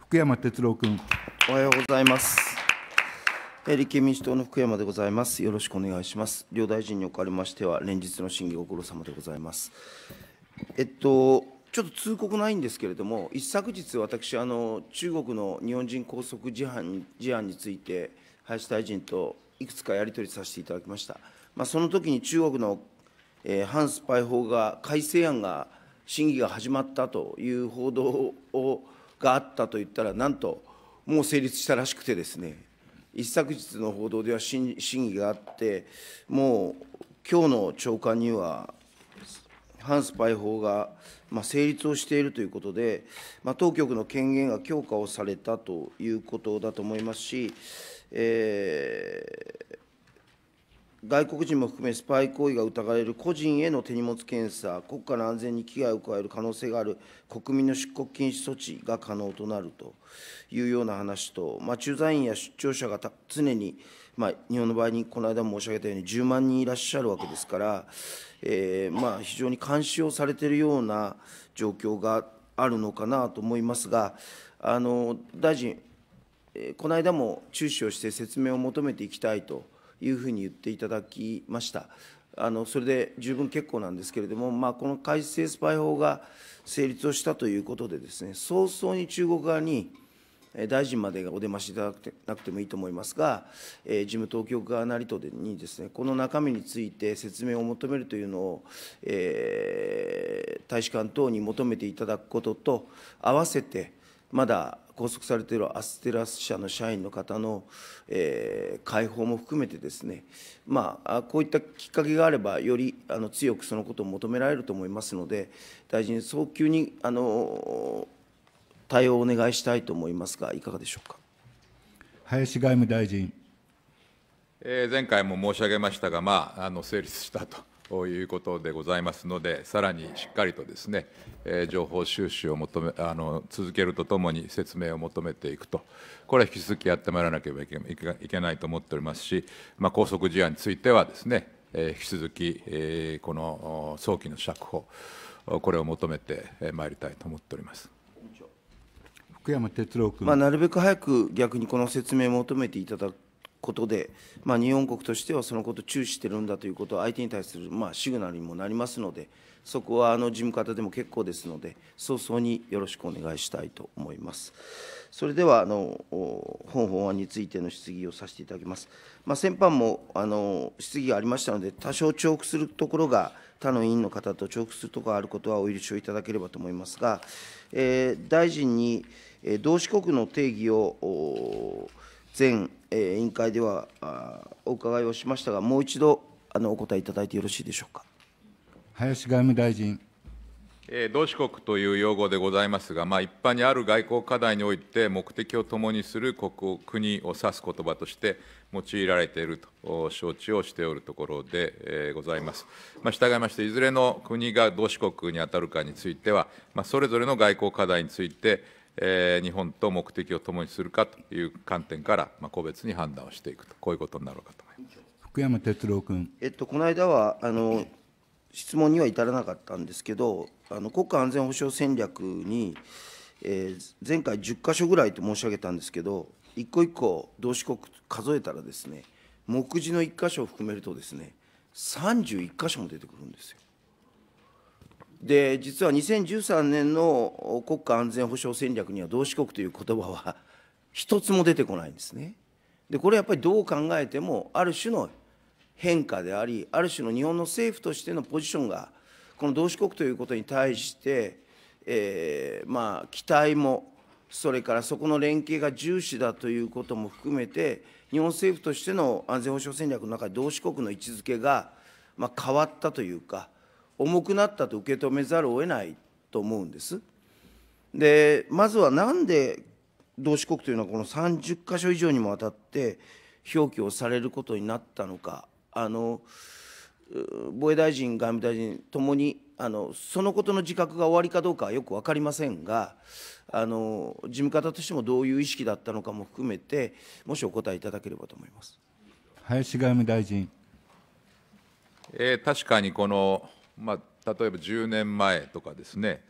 福山哲郎君。おはようございます。立憲民主党の福山でございます。よろしくお願いします。両大臣におかれましては、連日の審議、ご苦労様でございます。えっと、ちょっと通告ないんですけれども、一昨日、私、あの中国の日本人拘束事案事案について、林大臣といくつかやり取りさせていただきました。まあ、その時に中国の、えー、反スパイ法が改正案が審議が始まったという報道をがあったといったら、なんともう成立したらしくてですね、一昨日の報道では審議があって、もう今日の朝刊には、反スパイ法が、まあ、成立をしているということで、まあ、当局の権限が強化をされたということだと思いますし、えー外国人も含めスパイ行為が疑われる個人への手荷物検査、国家の安全に危害を加える可能性がある国民の出国禁止措置が可能となるというような話と、まあ、駐在員や出張者が常に、まあ、日本の場合にこの間申し上げたように10万人いらっしゃるわけですから、えーまあ、非常に監視をされているような状況があるのかなと思いますが、あの大臣、この間も注視をして説明を求めていきたいと。いうふうに言っていただきました。あのそれで十分結構なんですけれども、まあ、この改正スパイ法が成立をしたということでです、ね、早々に中国側に大臣までがお出ましいただくなくてもいいと思いますが、えー、事務当局側なりとにです、ね、この中身について説明を求めるというのを、えー、大使館等に求めていただくことと、合わせて、まだ拘束されているアステラス社の社員の方の、えー、解放も含めてですね、まあ、こういったきっかけがあれば、よりあの強くそのことを求められると思いますので、大臣、早急にあの対応をお願いしたいと思いますが、いかがでしょうか。林外務大臣。え前回も申し上げましたが、まあ、あの成立したと。ということでございますので、さらにしっかりとですね、えー、情報収集を求めあの続けるとともに説明を求めていくと、これは引き続きやってまいらなければいけないと思っておりますし、まあ、拘束事案についてはですね、えー、引き続き、えー、この早期の釈放、これを求めてまいりたいと思っております。福山哲郎君、まあ、なるべく早く逆にこの説明を求めていただくことで、まあ、日本国としてはそのことを注視してるんだということは、相手に対する、まあ、シグナルにもなりますので、そこはあの事務方でも結構ですので、早々によろしくお願いしたいと思います。それではあの本法案についての質疑をさせていただきます。まあ、先般もあの質疑がありましたので、多少重複するところが、他の委員の方と重複するところがあることはお許しをいただければと思いますが、えー、大臣に同志国の定義を全え委員会ではお伺いをしましたが、もう一度あのお答えいただいてよろしいでしょうか。林外務大臣。え同志国という用語でございますが、まあ、一般にある外交課題において、目的を共にする国を国を指す言葉として用いられていると承知をしておるところで、えございます。まあ、従いまして、いずれの国が同志国に当たるかについては、まあ、それぞれの外交課題について、えー、日本と目的を共にするかという観点から、まあ、個別に判断をしていくと、こういうことになろうかと思います福山哲郎君。えっと、この間はあの質問には至らなかったんですけど、あの国家安全保障戦略に、えー、前回10か所ぐらいと申し上げたんですけど、一個一個同志国数えたらですね、目次の1箇所を含めるとですね、31箇所も出てくるんですよ。で実は2013年の国家安全保障戦略には同志国という言葉は 一つも出てこないんですね。でこれやっぱりどう考えてもある種の変化でありある種の日本の政府としてのポジションがこの同志国ということに対して、えー、まあ期待もそれからそこの連携が重視だということも含めて日本政府としての安全保障戦略の中で同志国の位置づけが、まあ、変わったというか。重くなったと受け止めざるを得ないと思うんです。でまずは何で同志国というのはこの30か所以上にもわたって表記をされることになったのかあの防衛大臣外務大臣ともにあのそのことの自覚が終わりかどうかはよく分かりませんがあの事務方としてもどういう意識だったのかも含めてもしお答えいただければと思います林外務大臣。えー、確かにこのまあ、例えば10年前とかですね、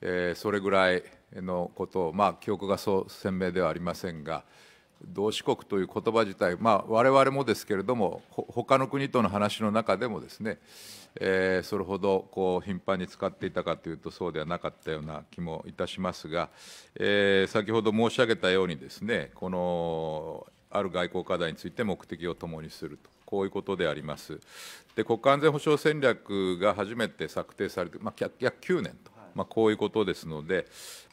えー、それぐらいのことを、まあ、記憶がそう鮮明ではありませんが同志国という言葉自体、まあ、我々もですけれども他の国との話の中でもですね、えー、それほどこう頻繁に使っていたかというとそうではなかったような気もいたしますが、えー、先ほど申し上げたようにですねこのある外交課題について目的を共にすると。こういうことであります。で国家安全保障戦略が初めて策定されて、まあ、約9年と、まあ、こういうことですので、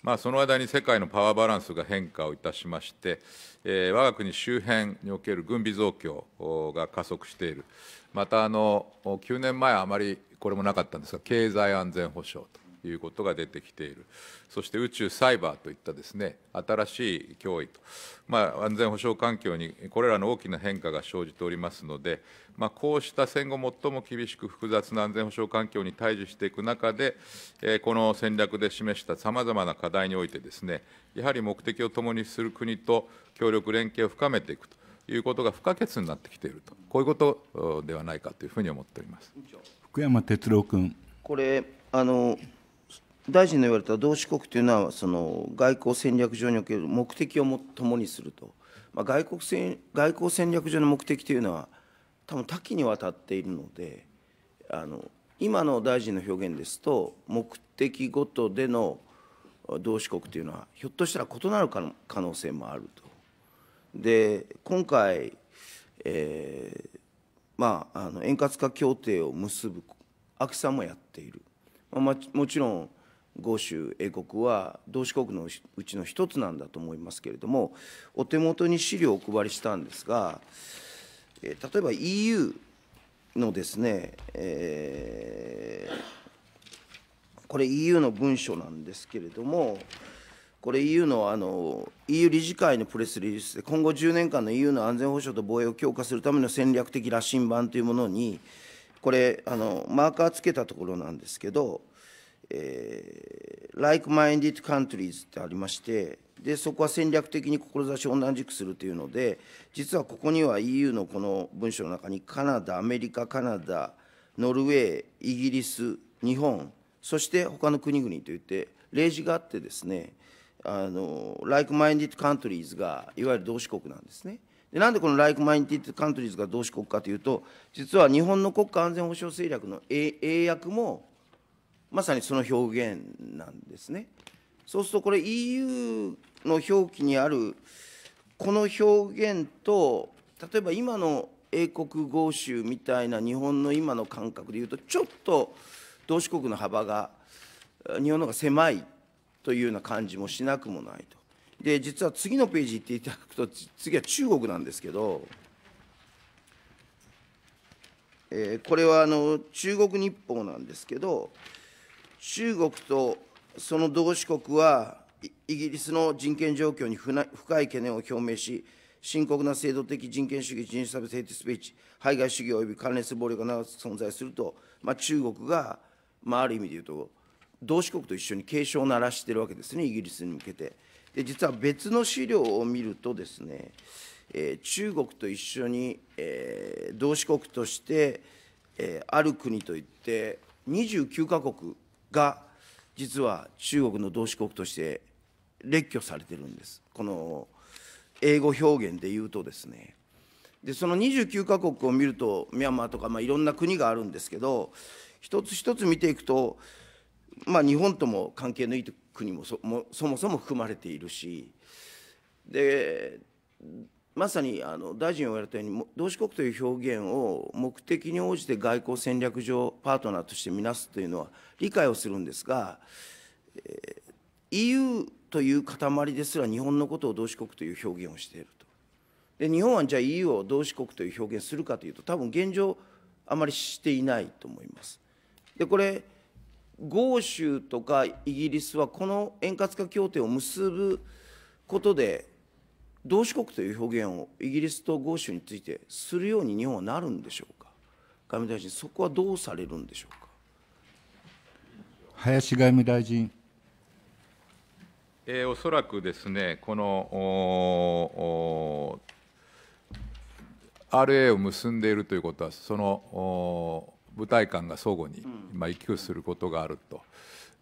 まあ、その間に世界のパワーバランスが変化をいたしまして、えー、我が国周辺における軍備増強が加速している、またあの9年前、あまりこれもなかったんですが、経済安全保障と。いうことが出てきている、そして宇宙、サイバーといったです、ね、新しい脅威と、まあ、安全保障環境にこれらの大きな変化が生じておりますので、まあ、こうした戦後最も厳しく複雑な安全保障環境に対峙していく中で、えこの戦略で示したさまざまな課題においてです、ね、やはり目的を共にする国と協力、連携を深めていくと。いうことが不可欠になってきていると、こういうことではないかというふうに思っております福山哲郎君。これあの大臣の言われた同志国というのは、その外交戦略上における目的をも共にすると、まあ、外国戦外交戦略上の目的というのは、多分多岐にわたっているので、あの今の大臣の表現ですと、目的ごとでの同志国というのは、ひょっとしたら異なる可能性もあると。で今回、えーまあ、あの円滑化協定を結ぶ、ア芸さんもやっている、まあ、もちろん豪州英国は同志国のうちの一つなんだと思いますけれどもお手元に資料をお配りしたんですが、え例えば EU のですね、えー、これ EU の文書なんですけれどもこれ EU のあの EU 理事会のプレスリリースで今後10年間の EU の安全保障と防衛を強化するための戦略的羅針盤というものにこれあのマーカーつけたところなんですけどえー、like-minded countries ってありまして、でそこは戦略的に志を同じくするというので、実はここには EU のこの文書の中に、カナダ、アメリカ、カナダ、ノルウェー、イギリス、日本、そして他の国々といって、例示があってですね、あのライクマインディッドカントリーズがいわゆる同志国なんですね。でなんでこのライクマインディッドカントリーズが同志国かというと、実は日本の国家安全保障戦略の英訳もまさにその表現なんですね。そうするとこれ EU の表記にあるこの表現と例えば今の英国豪州みたいな日本の今の感覚でいうとちょっと同志国の幅が日本の方が狭いというような感じもしなくもないと。で実は次のページ行っていただくと次は中国なんですけど、えー、これはあの中国日報なんですけど中国とその同志国は、イギリスの人権状況に深い懸念を表明し、深刻な制度的人権主義、人種差別、ヘイトスピーチ、排外主義および関連する暴力が長く存在すると、まあ、中国が、まあ、ある意味で言うと、同志国と一緒に警鐘を鳴らしているわけですね、イギリスに向けて。で実は別の資料を見るとですね、えー、中国と一緒に、えー、同志国として、えー、ある国といって、29か国が実は中国の同志国として列挙されてるんです。この英語表現で言うとですねでその29カ国を見るとミャンマーとか、まあ、いろんな国があるんですけど一つ一つ見ていくと、まあ、日本とも関係のいい国もそもそも含まれているしでまさにあの大臣を言われたように、同志国という表現を目的に応じて外交戦略上、パートナーとして見なすというのは理解をするんですが、えー、EU という塊ですら、日本のことを同志国という表現をしていると。で日本はじゃあ EU を同志国という表現するかというと、多分現状、あまりしていないと思います。でこれ豪州とかイギリスはこの円滑化協定を結ぶことで同志国という表現をイギリスと豪州についてするように日本はなるんでしょうか、外務大臣、そこはどうされるんでしょうか。林外務大臣。えー、おそらくですね、この RA を結んでいるということは、その部隊間が相互に、まあ、行き来することがあると。うん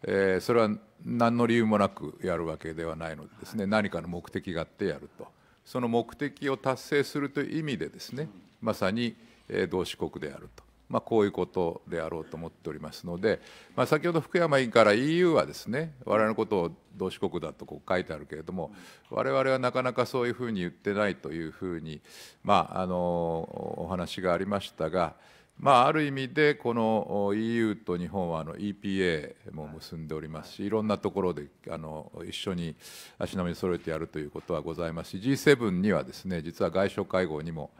えー、それは何の理由もなくやるわけではないのでですね、何かの目的があってやるとその目的を達成するという意味でですねまさに、え同志国であると、まあ、こういうことであろうと思っておりますので、まあ、先ほど福山委員から EU はですね我々のことを同志国だとこう書いてあるけれども我々はなかなかそういうふうに言ってないというふうに、まあ、あのお話がありましたが。まあ、ある意味でこの EU と日本はあの EPA も結んでおりますしいろんなところであの一緒に足並み揃えてやるということはございますし G7 にはですね実は外相会合にも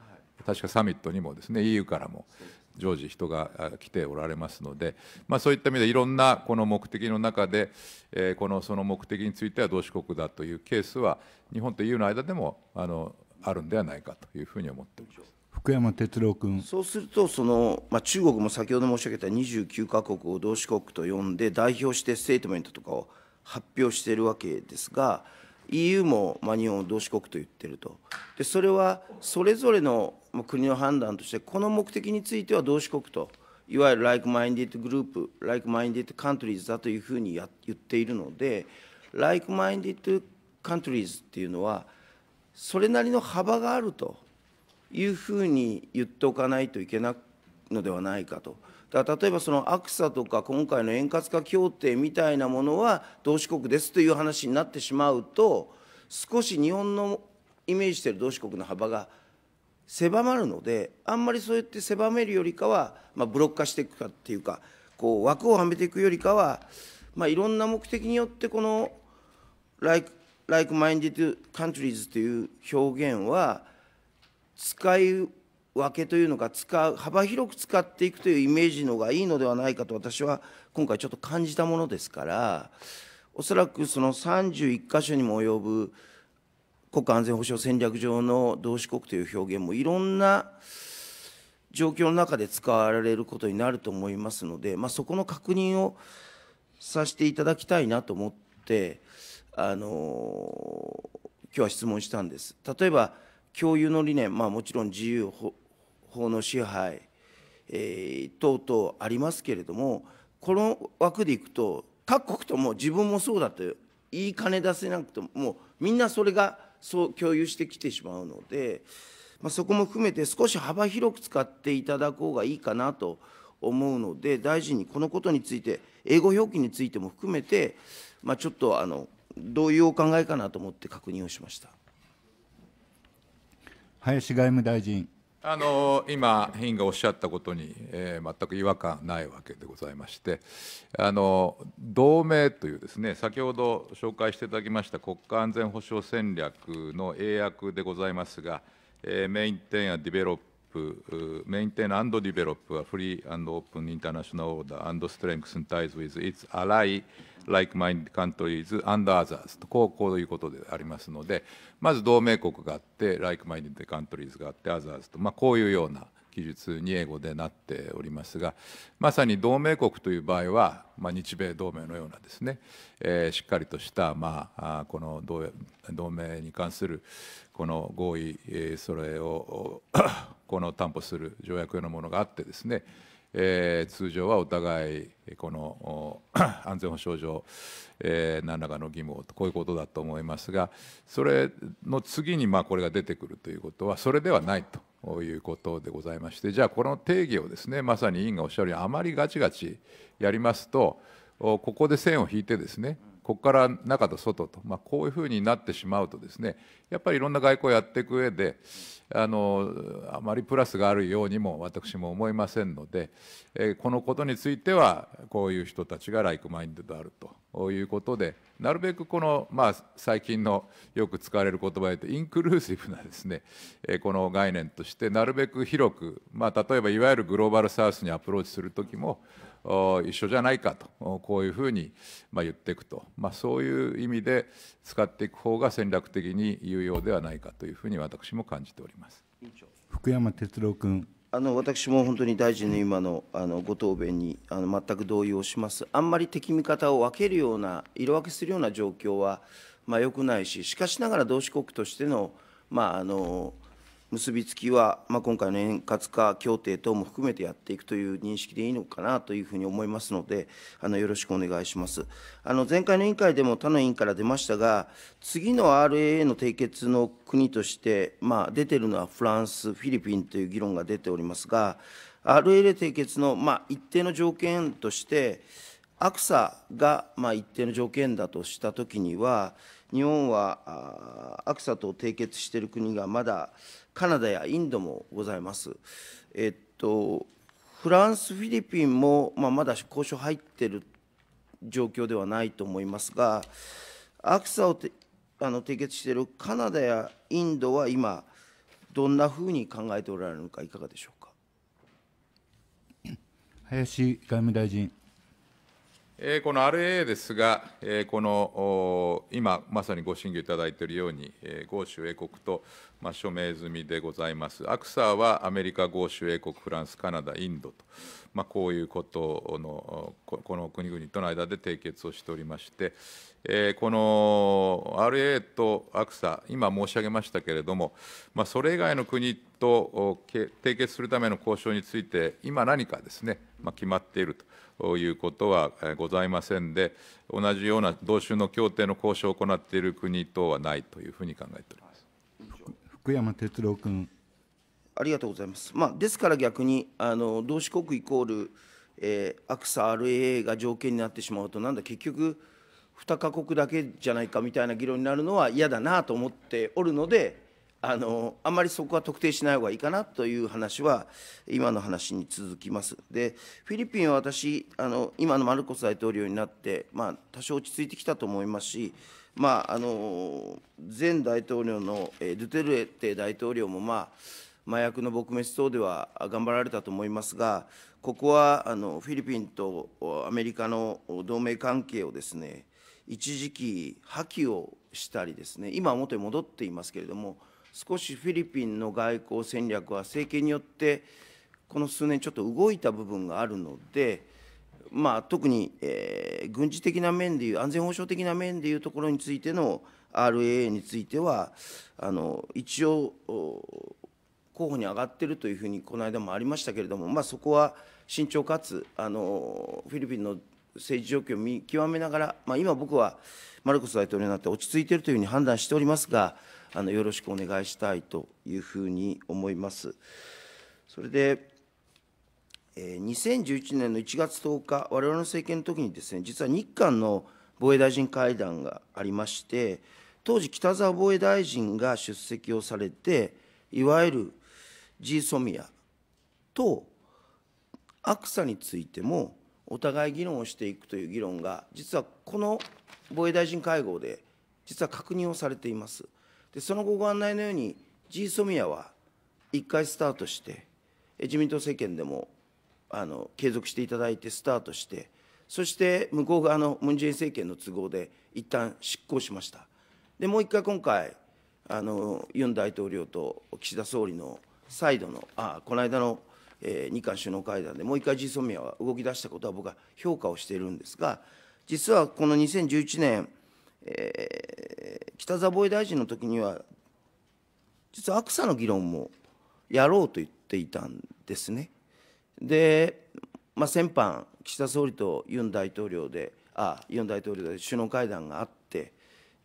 確かサミットにもですね EU からも常時人が来ておられますので、まあ、そういった意味でいろんなこの目的の中で、えこのその目的については同志国だというケースは日本と EU の間でもあのあるんではないかというふうに思っております。福山哲郎君そうするとその、まあ、中国も先ほど申し上げた29か国を同志国と呼んで代表してステートメントとかを発表しているわけですが EU も、まあ、日本を同志国と言ってるとでそれはそれぞれの国の判断としてこの目的については同志国といわゆるライクマインディットグループライクマインディットカントリーズだというふうにや言っているのでライクマインディットカントリーズっていうのはそれなりの幅があるというふうに言っておかないといけないのではないかと。だ例えばその AXA とか今回の円滑化協定みたいなものは同志国ですという話になってしまうと少し日本のイメージしている同志国の幅が狭まるのであんまりそうやって狭めるよりかは、まあ、ブロック化していくかっていうかこう枠をはめていくよりかは、まあ、いろんな目的によってこの like minded countries という表現は使い分けというのか使う幅広く使っていくというイメージのがいいのではないかと私は今回ちょっと感じたものですからおそらくその31か所にも及ぶ国家安全保障戦略上の同志国という表現もいろんな状況の中で使われることになると思いますので、まあ、そこの確認をさせていただきたいなと思ってあの今日は質問したんです。例えば共有の理念、まあ、もちろん自由法の支配、えー、等々ありますけれどもこの枠でいくと各国とも自分もそうだと言いかね出せなくてももうみんなそれがそう共有してきてしまうので、まあ、そこも含めて少し幅広く使っていただこうがいいかなと思うので大臣にこのことについて英語表記についても含めて、まあ、ちょっとあのどういうお考えかなと思って確認をしました。林外務大臣。あの今、委員がおっしゃったことに、えー、全く違和感ないわけでございましてあの、同盟というですね、先ほど紹介していただきました国家安全保障戦略の英訳でございますが、えー、メインテンやディベロッメインテーナンディベロップはフリーオープンインターナショナルオーダー、アンドストレングスンタイズウィズ、イツアライ、ライクマインドカントリーズ、アンドアザーズとこういうことでありますので、まず同盟国があって、ライクマインドカントリーズがあって、アザーズと、まあ、こういうような記述に英語でなっておりますが、まさに同盟国という場合は、まあ、日米同盟のようなですね、えー、しっかりとした、まあ、この同盟に関するこの合意、それをこの担保する条約のものがあってですね、えー、通常はお互いこの 安全保障上、えー、何らかの義務をとこういうことだと思いますがそれの次にまあこれが出てくるということはそれではないということでございましてじゃあこの定義をですねまさに委員がおっしゃるようにあまりガチガチやりますとここで線を引いてですねここから中と外と、まあ、こういうふうになってしまうとですねやっぱりいろんな外交をやっていく上であのあまりプラスがあるようにも私も思いませんので、えこのことについてはこういう人たちがライクマインドであるということでなるべくこの、まあ、最近のよく使われる言葉で言うとインクルーシブなですね、えこの概念としてなるべく広く、まあ、例えばいわゆるグローバルサウスにアプローチする時も一緒じゃないかとこういうふうに言っていくと、まあ、そういう意味で使っていく方が戦略的に有用ではないかというふうに私も感じております福山哲郎君。あの私も本当に大臣の今のあのご答弁にあの全く同意をします、あんまり敵味方を分けるような、色分けするような状況は、まあ、良くないし、しかしながら同志国としての,、まああの結びつきは、まあ、今回の円滑化協定等も含めてやっていくという認識でいいのかなというふうに思いますので、あのよろしくお願いします。あの前回の委員会でも他の委員から出ましたが、次の RAA の締結の国として、まあ、出てるのはフランス、フィリピンという議論が出ておりますが、RLA 締結の、まあ、一定の条件として、アクサが、ま一定の条件だとしたときには、日本はアクサと締結している国がまだカナダやインドもございます。えっと、フランス、フィリピンも、まあ、まだ交渉入っている状況ではないと思いますが、アクサをてあの締結しているカナダやインドは今、どんなふうに考えておられるのか、いかがでしょうか。林外務大臣。この RAA ですが、この今、まさにご審議いただいているように、豪州英国と署名済みでございます、アクサはアメリカ、豪州英国、フランス、カナダ、インドと、まあ、こういうことの、この国々との間で締結をしておりまして、この RAA とアクサ、今申し上げましたけれども、まあ、それ以外の国と締結するための交渉について、今、何かですね、ま決まっているということはございませんで、同じような同種の協定の交渉を行っている国等はないというふうに考えております福山哲郎君。ありがとうございます。まあ、ですから逆にあの同志国イコール、えー、アクサ RAA が条件になってしまうと、なんだ、結局、2か国だけじゃないかみたいな議論になるのは嫌だなと思っておるので。あのあんまりそこは特定しない方がいいかなという話は今の話に続きます。でフィリピンは私あの今のマルコス大統領になって、まあ、多少落ち着いてきたと思いますし、まあ、あの前大統領のドゥテルエテ大統領も、まあ、麻薬の撲滅等では頑張られたと思いますがここはあのフィリピンとアメリカの同盟関係をですね一時期破棄をしたりですね今は元に戻っていますけれども少しフィリピンの外交戦略は政権によってこの数年ちょっと動いた部分があるので、まあ、特に、えー、軍事的な面でいう安全保障的な面でいうところについての RAA についてはあの一応候補に上がっているというふうにこの間もありましたけれども、まあ、そこは慎重かつあのフィリピンの政治状況を見極めながら、まあ、今僕はマルコス大統領になって落ち着いているというふうに判断しておりますがあのよろしくお願いしたいというふうに思います。それで、えー、2011年の1月10日、我々の政権の時にですね、実は日韓の防衛大臣会談がありまして、当時、北沢防衛大臣が出席をされて、いわゆる G ソミアと AXA についても、お互い議論をしていくという議論が、実はこの防衛大臣会合で、実は確認をされています。でその後ご案内のように G ソミアは1回スタートして自民党政権でもあの継続していただいてスタートしてそして向こう側のムン・ジェイン政権の都合で一旦執行しましたでもう一回今回あのユン大統領と岸田総理の再度のあこの間の、えー、日韓首脳会談でもう一回 G ソミアは動き出したことは僕は評価をしているんですが実はこの2011年えー、北沢防衛大臣の時には実は悪さの議論もやろうと言っていたんですね。で、まあ、先般岸田総理とユン大統領であユン大統領で首脳会談があって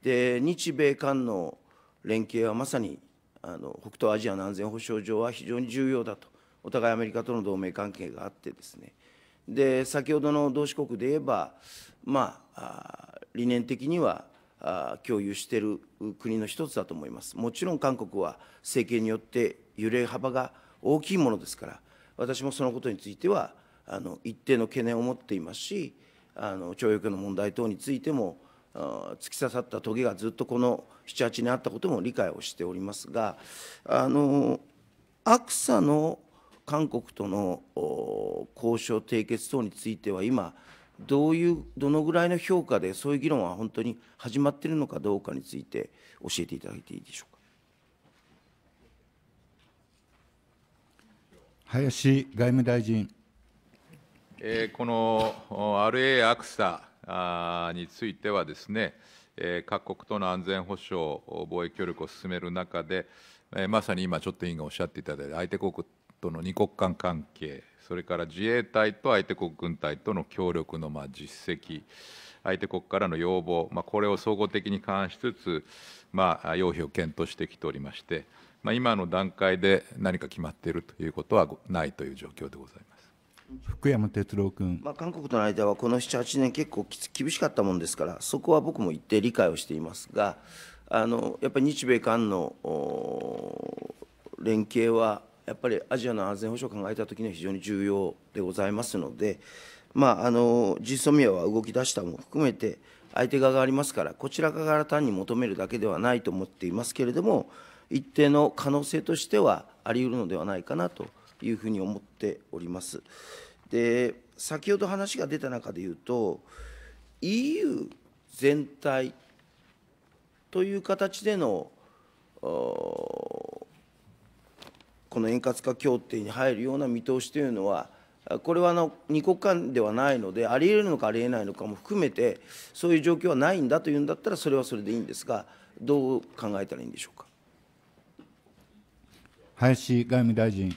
で日米韓の連携はまさにあの北東アジアの安全保障上は非常に重要だとお互いアメリカとの同盟関係があってですねで先ほどの同志国で言えばまあ理念的には共有している国の一つだと思います。もちろん韓国は政権によって揺れ幅が大きいものですから、私もそのことについてはあの一定の懸念を持っていますし、あの徴用工の問題等についても突き刺さったゲがずっとこの7、8年あったことも理解をしておりますが、あのアクサの韓国との交渉締結等については今どういうどのぐらいの評価でそういう議論は本当に始まっているのかどうかについて教えていただいていいでしょうか林外務大臣。えー、この RA アクサについてはですね、えー、各国との安全保障、貿易協力を進める中で、えー、まさに今、ちょっと委員がおっしゃっていただいた相手国との二国間関係それから自衛隊と相手国軍隊との協力のま実績相手国からの要望、まあ、これを総合的に勘案しつつ、まあ、要否を検討してきておりまして、まあ、今の段階で何か決まっているということはないという状況でございます。福山哲郎君、まあ、韓国との間はこの7、8年、結構厳しかったもんですから、そこは僕も一定理解をしていますが、あのやっぱり日米韓の連携はやっぱりアジアの安全保障を考えたときには非常に重要でございますので、まあ、あの GSOMIA は動き出したも含めて、相手側がありますから、こちら側から単に求めるだけではないと思っていますけれども、一定の可能性としてはあり得るのではないかなというふうに思っております。で先ほど話が出た中で言うと EU 全体という形でのこの円滑化協定に入るような見通しというのは、これはあの2国間ではないので、ありえるのかありえないのかも含めて、そういう状況はないんだというんだったら、それはそれでいいんですが、どう考えたらいいんでしょうか林外務大臣。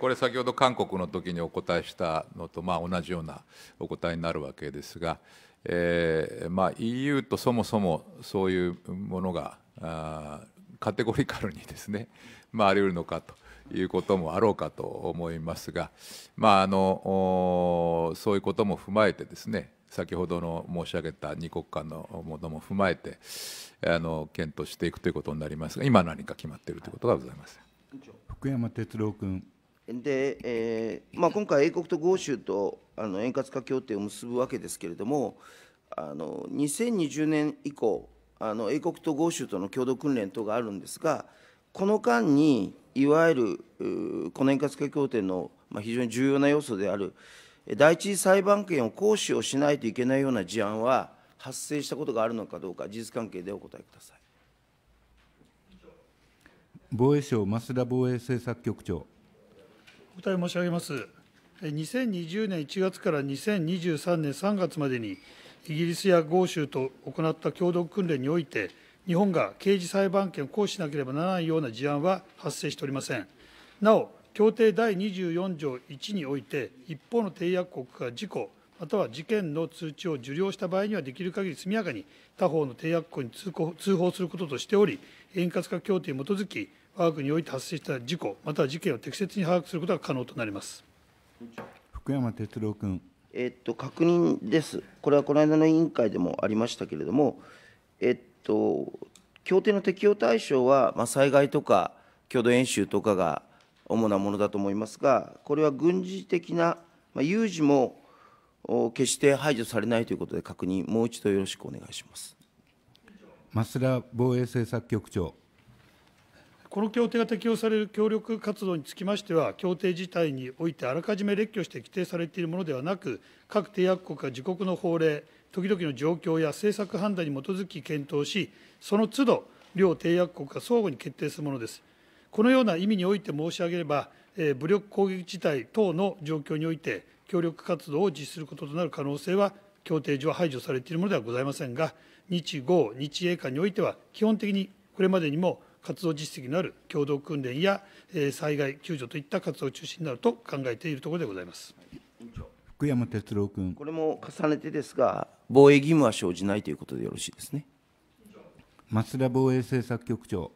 これ、先ほど韓国の時にお答えしたのと、まあ、同じようなお答えになるわけですが、えまあ、EU とそもそもそういうものがカテゴリカルにですね、まあ、あり得るのかと。いうこともあろうかと思いますが、まあ、あのそういうことも踏まえてですね先ほどの申し上げた2国間のものも踏まえてあの検討していくということになりますが今何か決まっているということがございます。福山哲郎君で、えーまあ、今回、英国と豪州とあの円滑化協定を結ぶわけですけれども、あの2020年以降、あの英国と豪州との共同訓練等があるんですが、この間に、いわゆるこ年活化協定の非常に重要な要素である、第一次裁判権を行使をしないといけないような事案は発生したことがあるのかどうか、事実関係でお答えください防衛省、増田防衛政策局長。お答え申し上げます。2020年1月から2023年3月までに、イギリスや豪州と行った共同訓練において、日本が刑事裁判権を行使しなければならないような事案は発生しておりません。なお、協定第24条1において、一方の締約国が事故、または事件の通知を受領した場合には、できる限り速やかに他方の締約国に通報することとしており、円滑化協定に基づき、我が国において発生した事故、または事件を適切に把握することが可能となります福山哲郎君。えっと、確認です、これはこの間の委員会でもありましたけれども、えっと、協定の適用対象は、まあ、災害とか共同演習とかが主なものだと思いますが、これは軍事的な、まあ、有事も決して排除されないということで、確認、もう一度よろしくお願いします増田防衛政策局長。この協定が適用される協力活動につきましては、協定自体においてあらかじめ列挙して規定されているものではなく、各締約国が自国の法令、時々の状況や政策判断に基づき検討し、その都度、両締約国が相互に決定するものです。このような意味において申し上げれば、えー、武力攻撃事態等の状況において、協力活動を実施することとなる可能性は、協定上排除されているものではございませんが、日豪、日英間においては、基本的にこれまでにも活動実績のある共同訓練や、えー、災害救助といった活動を中心になると考えているところでございます。員長福山哲郎君。これも重ねてですが、防衛義務は生じないということでよろしいですね。松田防衛政策局長。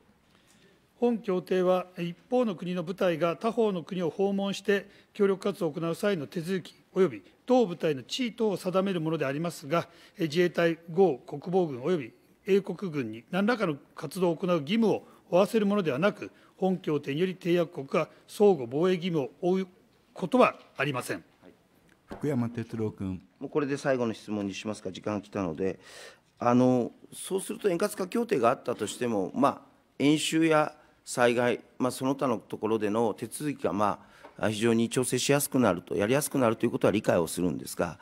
本協定は一方の国の部隊が他方の国を訪問して協力活動を行う際の手続き及び同部隊の地位等を定めるものでありますが自衛隊豪国防軍及び英国軍に何らかの活動を行う義務を負わせるものではなく本協定により締約国が相互防衛義務を負うことはありません。福山哲郎君もうこれで最後の質問にしますか時間が来たのであのそうすると円滑化協定があったとしても、まあ、演習や災害、まあ、その他のところでの手続きが、まあ、非常に調整しやすくなるとやりやすくなるということは理解をするんですが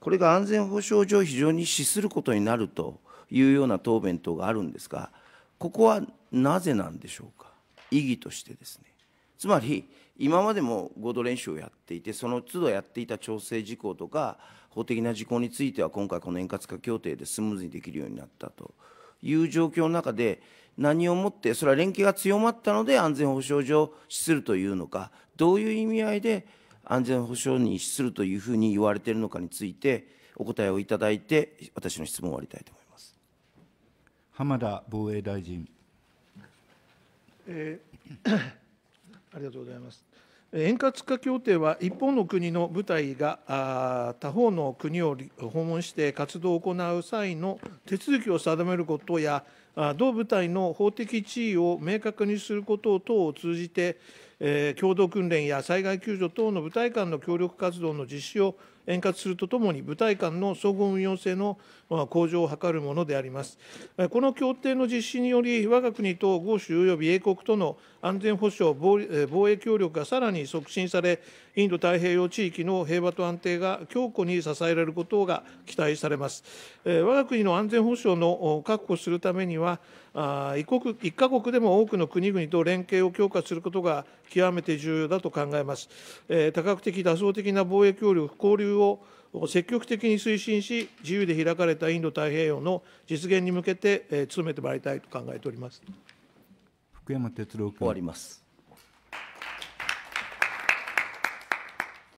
これが安全保障上非常に資することになるというような答弁等があるんですがここはなぜなんでしょうか意義としてですね。つまり今までも合同練習をやっていてその都度やっていた調整事項とか法的な事項については今回この円滑化協定でスムーズにできるようになったという状況の中で何をもってそれは連携が強まったので安全保障上資するというのかどういう意味合いで安全保障に資するというふうに言われているのかについてお答えをいただいて私の質問を終わりたいと思います浜田防衛大臣。えーありがとうございます。円滑化協定は一方の国の部隊が他方の国を訪問して活動を行う際の手続きを定めることや同部隊の法的地位を明確にすること等を通じてえー、共同訓練や災害救助等の部隊間の協力活動の実施を円滑するとともに、部隊間の総合運用性の向上を図るものであります。この協定の実施により、我が国と豪州及び英国との安全保障、防衛協力がさらに促進され、インド太平洋地域の平和と安定が強固に支えられることが期待されます。我が国の安全保障の確保するためには、あ一国一カ国でも多くの国々と連携を強化することが極めて重要だと考えます。えー、多角的、多層的な貿易協力、交流を積極的に推進し、自由で開かれたインド太平洋の実現に向けて、えー、努めてまいりたいと考えております。福山哲郎君。終わります。